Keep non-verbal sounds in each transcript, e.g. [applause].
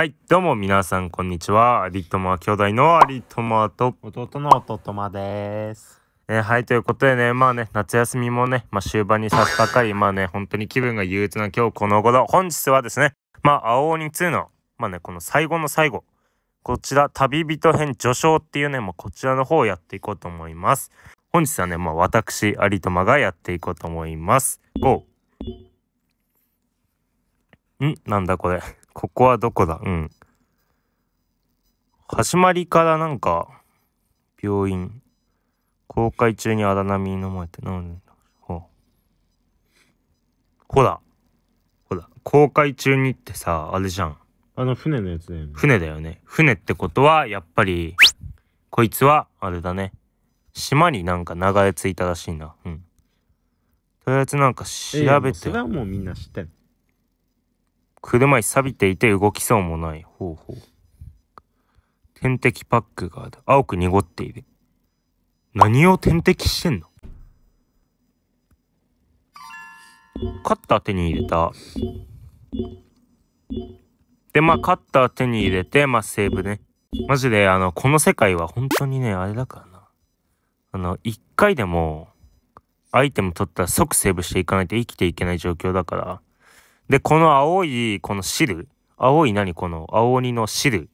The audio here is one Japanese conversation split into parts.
はい、どうも皆さん、こんにちは。有友兄弟の有友と弟の弟まです。えはい、ということでね、まあね、夏休みもね、まあ、終盤に差し掛かり、まあね、本当に気分が憂鬱な今日この頃、本日はですね、まあ、青鬼2の、まあね、この最後の最後、こちら、旅人編序章っていうね、まあ、こちらの方をやっていこうと思います。本日はね、まあ、私、有友がやっていこうと思います。GO! んなんだこれ。ここはどこだうん。始まりからなんか、病院。公開中に荒波に飲まれて、なんでほほら。ほら。公開中にってさ、あれじゃん。あの船のやつだよね。船だよね。船ってことは、やっぱり、こいつは、あれだね。島になんか流れ着いたらしいな。うん。とりあえずなんか調べて。それはもうみんな知ってん。車椅子錆びていて動きそうもない。ほうほう。点滴パックがある。青く濁っている。何を点滴してんのカッター手に入れた。で、まあ、カッター手に入れて、まあ、セーブね。マジで、あの、この世界は本当にね、あれだからな。あの、一回でも、アイテム取ったら即セーブしていかないと生きていけない状況だから、で、この青い、この汁。青い何この青鬼の汁。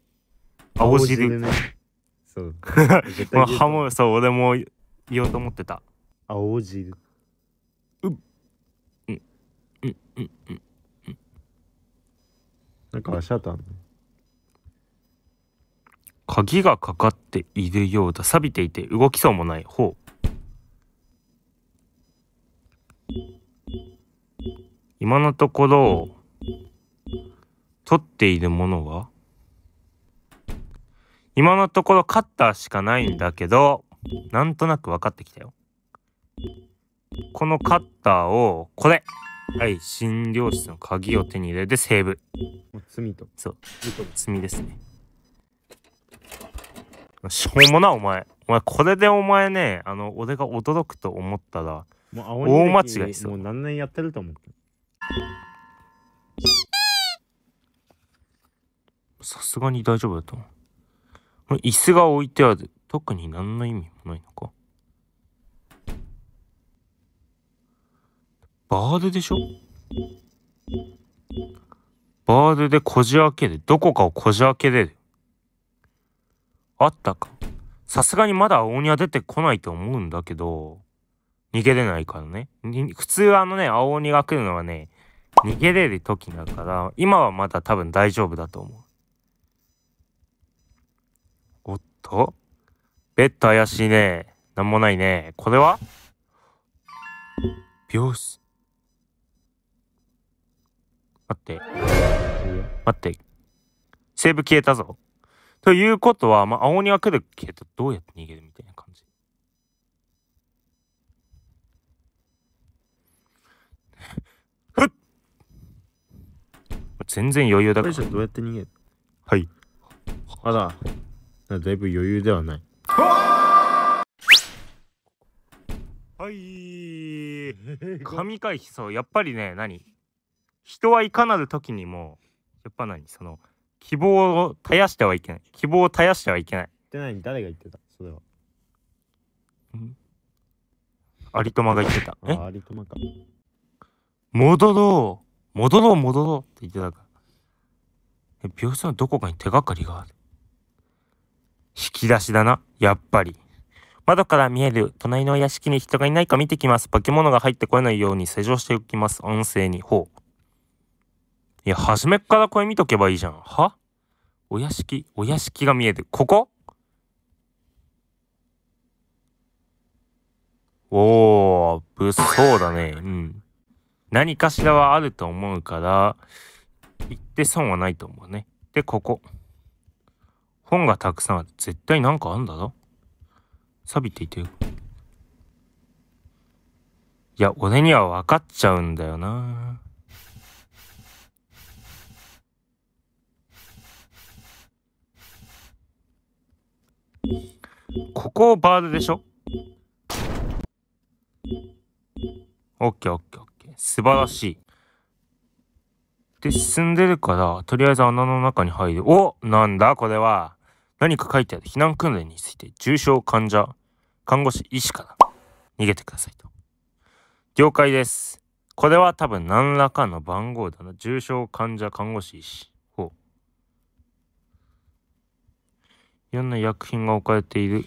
青汁。ね、そう。[laughs] このハモ、そう、俺も言おうと思ってた。青汁。うっ。うん。うん。うん。うん。なんか足跡あるね。鍵がかかっているようだ。錆びていて動きそうもない。ほう。今のところ、取っているものは今のところカッターしかないんだけど、なんとなく分かってきたよ。このカッターを、これはい、診療室の鍵を手に入れてセーブ。罪と。そう。罪ですね。しょうもな、お前。お前、これでお前ね、あの、俺が驚くと思ったら、大間違いそう。もう何年やってると思って。さすがに大丈夫だと思う。椅子が置いてある。特に何の意味もないのか。バールでしょバールでこじ開ける。どこかをこじ開けれる。あったか。さすがにまだ青鬼は出てこないと思うんだけど、逃げれないからね。普通あのね、青鬼が来るのはね、逃げれる時だから今はまだ多分大丈夫だと思うおっとベッド怪しいねなんもないねこれは病室待って待ってセーブ消えたぞということは、まあ、青鬼は来るけどどうやって逃げるみたいな全然余裕だから。どうやって逃げるはい。あら、だいぶ余裕ではない。はい。神回避、そう、やっぱりね、何人はいかなる時にも、やっぱ何その、希望を絶やしてはいけない。希望を絶やしてはいけない。って何誰が言ってたそれは。ん有友が言ってた。え有友か。戻ろう戻ろう戻ろうって言ってたから。病室のどこかに手がかりがある。引き出しだな、やっぱり。窓から見える隣の屋敷に人がいないか見てきます。化け物が入ってこないように施錠しておきます。音声に。ほう。いや、初めっからこれ見とけばいいじゃん。はお屋敷、お屋敷が見える。ここおー、物騒だね。うん。何かしらはあると思うから、行って損はないと思うね。で、ここ。本がたくさんある。絶対なんかあんだぞ。錆びていてる。いや、俺には分かっちゃうんだよな。ここバードでしょオッケーオッケーオッケー。素晴らしい。で、進んでるから、とりあえず穴の中に入る。おなんだこれは。何か書いてある。避難訓練について、重症患者、看護師、医師から逃げてくださいと。了解です。これは多分何らかの番号だな。重症患者、看護師、医師。ほう。いろんな薬品が置かれている。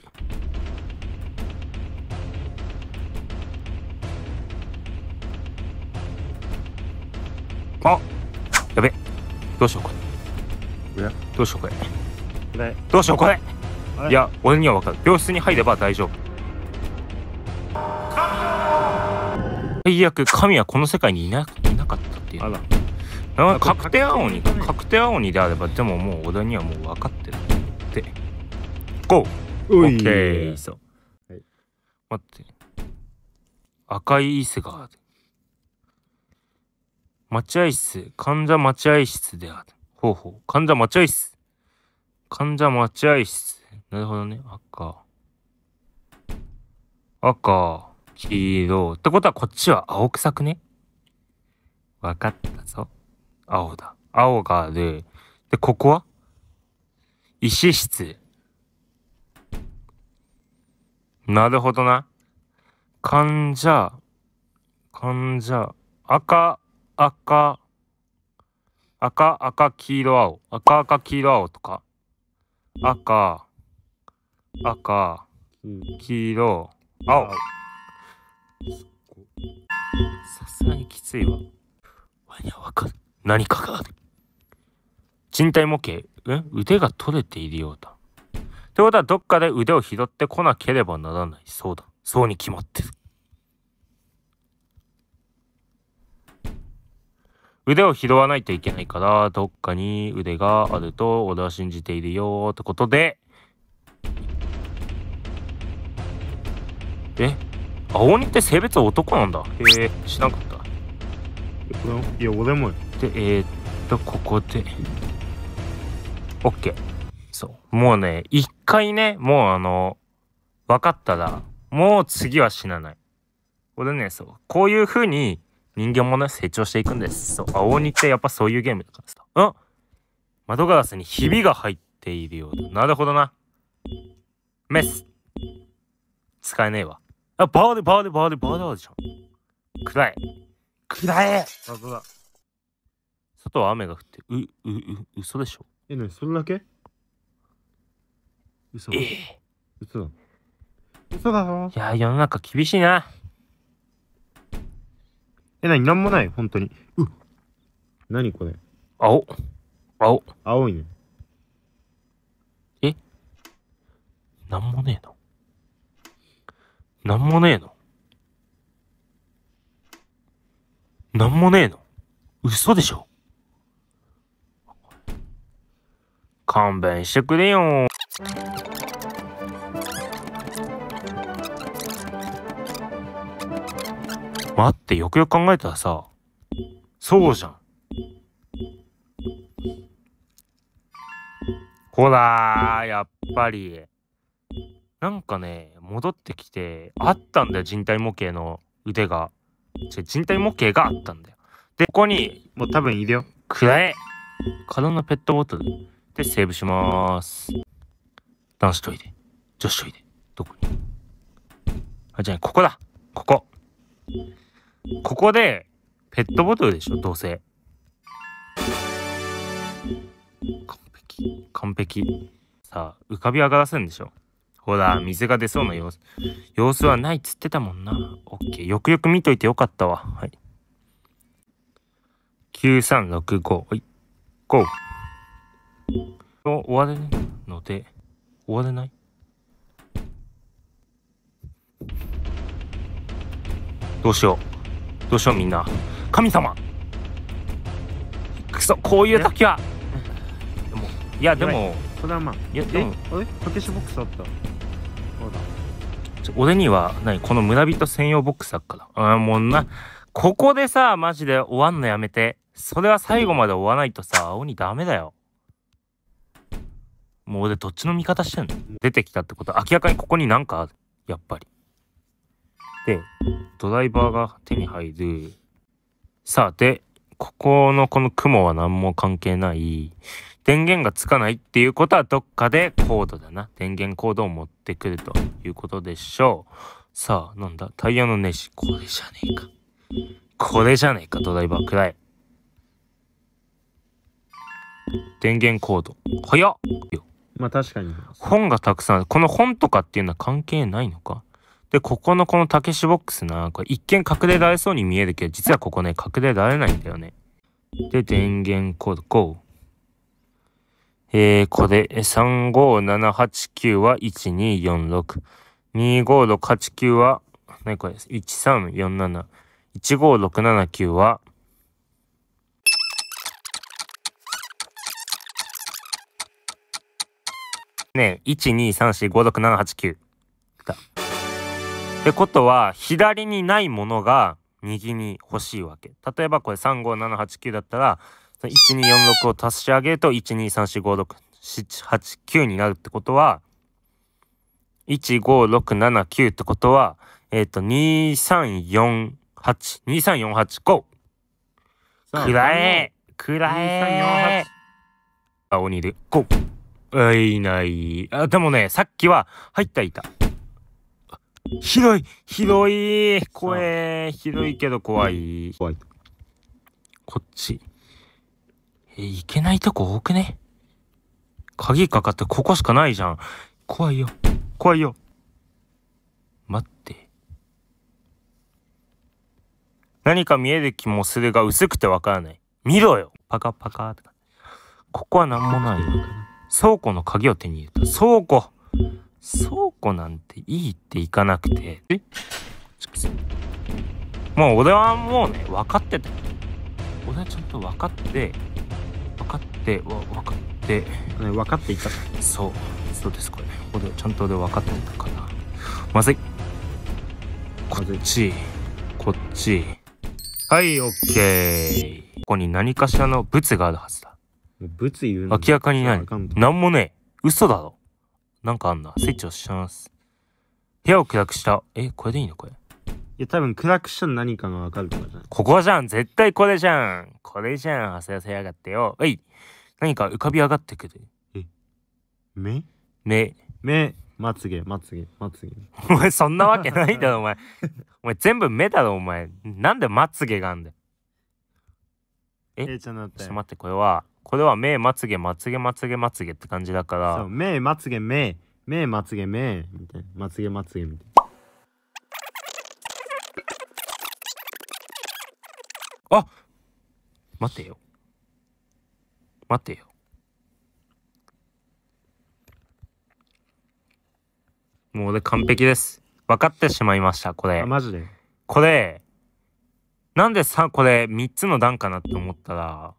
あっどうしようこれどうしようこれどうしようこれいや俺には分かる病室に入れば大丈夫最悪神はこの世界にいないなかったっていうあら確定青鬼確定青鬼であればでももう俺にはもう分かってるってゴーオッケーそう、はい、待って赤い椅子がある待合室、患者待合室である。ほうほう。患者待合室。患者待合室。なるほどね。赤。赤、黄色。ってことはこっちは青臭くねわかったぞ。青だ。青がある。で、ここは医師室。なるほどな。患者、患者、赤、赤、赤、赤、黄色、青。赤、赤、黄色、青とか。赤、赤、黄色、青。さすがにきついわ。わにゃわかる。何かがある。賃貸模型、ん腕が取れているようだ。ってことは、どっかで腕を拾ってこなければならない。そうだ。そうに決まってる。腕を拾わないといけないから、どっかに腕があると俺は信じているよってことで、え青鬼って性別男なんだ。へえ、しなかった。いや、俺も。で、えー、っと、ここで。OK。そう。もうね、一回ね、もうあの、分かったら、もう次は死なない。俺ね、そう。こういう風に人間もね、成長していくんです。そう、青鬼ってやっぱそういうゲームだからさ。うん窓ガラスにひびが入っているようだ。なるほどな。メス使えねえわ。あ、バール、バール、バール、バールじゃん。暗い。暗い謎だ。外は雨が降って、う、う、う、嘘でしょ。え、なに、それだけ嘘。えー、嘘だ。嘘だぞ。いや、世の中厳しいな。え、なになんもない、本当に。うなにこれ。青。青。青いね。えなんもねえの。なんもねえの。なんもねえの。嘘でしょ。勘弁してくれよ待って、よくよく考えたらさ、そうじゃん。ほらやっぱり。なんかね、戻ってきて、あったんだよ、人体模型の腕が。人体模型があったんだよ。で、ここに、もう多分いるよ。くらえ空のペットボトルでセーブしまーす。男子トイレ、女子トイレ、どこにあ、じゃあ、ここだここ。ここでペットボトルでしょどうせ完璧完璧さあ浮かび上がらせんでしょほら水が出そうな様子様子はないっつってたもんなオッケーよくよく見といてよかったわはい9365はいお、終われるので終われないどうしようどうしようみんな神様くそこういう時はでもいやでもそれはまあいやでもえこけしボックスあった俺には何この村人専用ボックスだからあもうなここでさマジで終わんのやめてそれは最後まで終わないとさ青にダメだよもう俺どっちの味方してんの出てきたってこと明らかにここになんかあるやっぱりで、ドライバーが手に入る。さあ、で、ここのこの雲は何も関係ない。電源がつかないっていうことはどっかでコードだな。電源コードを持ってくるということでしょう。さあ、なんだタイヤのネジ。これじゃねえか。これじゃねえか、ドライバーくらい。電源コード。早っまあ確かに。本がたくさんある。この本とかっていうのは関係ないのかで、ここのこの竹しボックスな、これ一見隠れられそうに見えるけど、実はここね、隠れられないんだよね。で、電源コード GO。えー、これ、35789は1246。25689は、何これ ?1347。15679は、ね、123456789。ってことは左にないものが右に欲しいわけ例えばこれ35789だったら1246を足し上げると123456789になるってことは15679ってことはえっ、ー、と234823485くらえくらえ青鬼で5いないあでもねさっきは入ったいた広い広い怖え広いけど怖い怖いこっちえ行けないとこ多くね鍵かかってここしかないじゃん怖いよ怖いよ待って何か見える気もするが薄くてわからない見ろよパカパカってここは何もない倉庫の鍵を手に入れた倉庫倉庫なんていいっていかなくてえもう俺はもうね分かってた俺はちゃんと分かって分かって分かって、分かっていたそうそうですこれ、ね、俺ちゃんと俺分かってたかなまずいこっちこっちはいオッケーここに何かしらの物があるはずだ物言うの明らかにない何もねえ嘘だろなんかあんな。スイッチ押します。部屋を暗くした。え、これでいいのこれ。いや、多分暗くした何かがわかるかじゃここじゃん絶対これじゃんこれじゃんはせやせやがってよ。えい何か浮かび上がってくる。え目目。目。まつげ、まつげ、まつげ。お前、そんなわけないだろ、お前。[laughs] お前、全部目だろ、お前。なんでまつげがあんだよ。え、えちょっと待って、これは、これは目、まつげ、まつげ、まつげ、まつげって感じだかそらう、目まつげ目目まつげ目みたいなまつげまつげみたいあ待てよ。待てよ。もう俺完璧です。分かってしまいました、これあ。マジでこれ、なんでさ、これ3つの段かなって思ったら、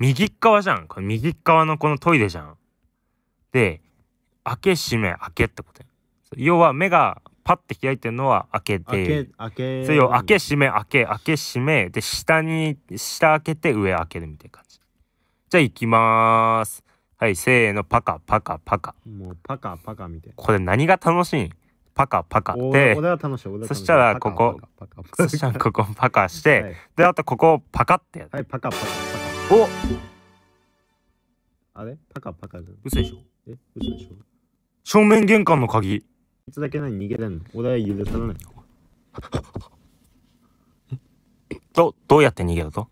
右側じゃん。これ右側のこのトイレじゃん。で、開け閉め開けってこと要は目がパッて開いてるのは開けて開けそれを開け閉め開け開け閉めで下に下開けて上開けるみたいな感じじゃあ行きますはいせーのパカパカパカもうパカパカみたいなこれ何が楽しいパカパカってそしたらここそしたらここパカして [laughs] はい、であとここパカってやるはいパカパカパカおあれパカパカじゃん。嘘でしょえ嘘でしょ正面玄関の鍵。いつだけ何逃げれんのお題許さないよ。[laughs] ど、どうやって逃げると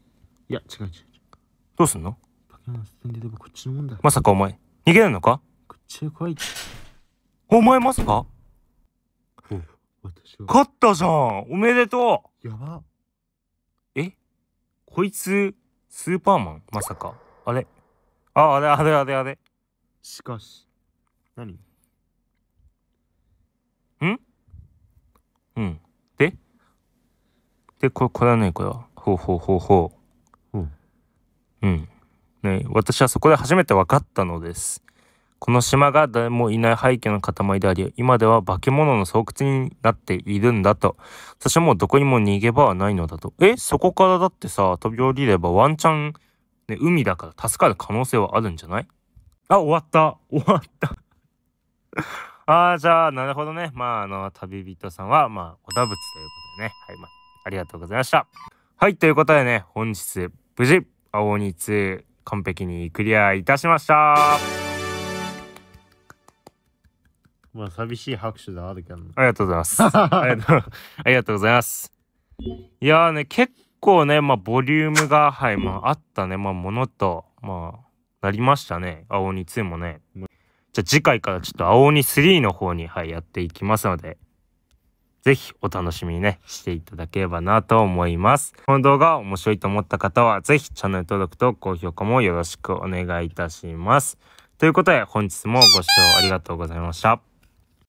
いや、違う違う違う。どうすんの竹山捨てんでれこっちのもんだまさかお前、逃げれんのかこっちへ来い。お前まさか勝ったじゃんおめでとうやば。えこいつ、スーパーマンまさか。あれあ、あれあれあれあれ。しかし。何んうん。でで、これ、これはね、これは。ほうほうほうほう。うん。うん。ね、私はそこで初めて分かったのです。この島が誰もいない廃墟の塊であり、今では化け物の巣窟になっているんだと。そしてもうどこにも逃げ場はないのだと。え、そこからだってさ、飛び降りればワンチャン、ね、海だから助かる可能性はあるんじゃないあ、終わった。終わった [laughs] ああ、じゃあ、なるほどね。まあ、あの、旅人さんは、まあ、小田仏ということでね。はい、まあ、ありがとうございました。はい、ということでね、本日、無事、青鬼2、完璧にクリアいたしました。まあ寂しい拍手であるけど、ありがとうございますありがとうございますいやね結構ねまあボリュームがはいまああったねまあものとまあなりましたね青鬼2もねじゃあ次回からちょっと青鬼3の方にはいやっていきますのでぜひお楽しみにね、していただければなと思います。この動画面白いと思った方は、ぜひチャンネル登録と高評価もよろしくお願いいたします。ということで、本日もご視聴ありがとうございました。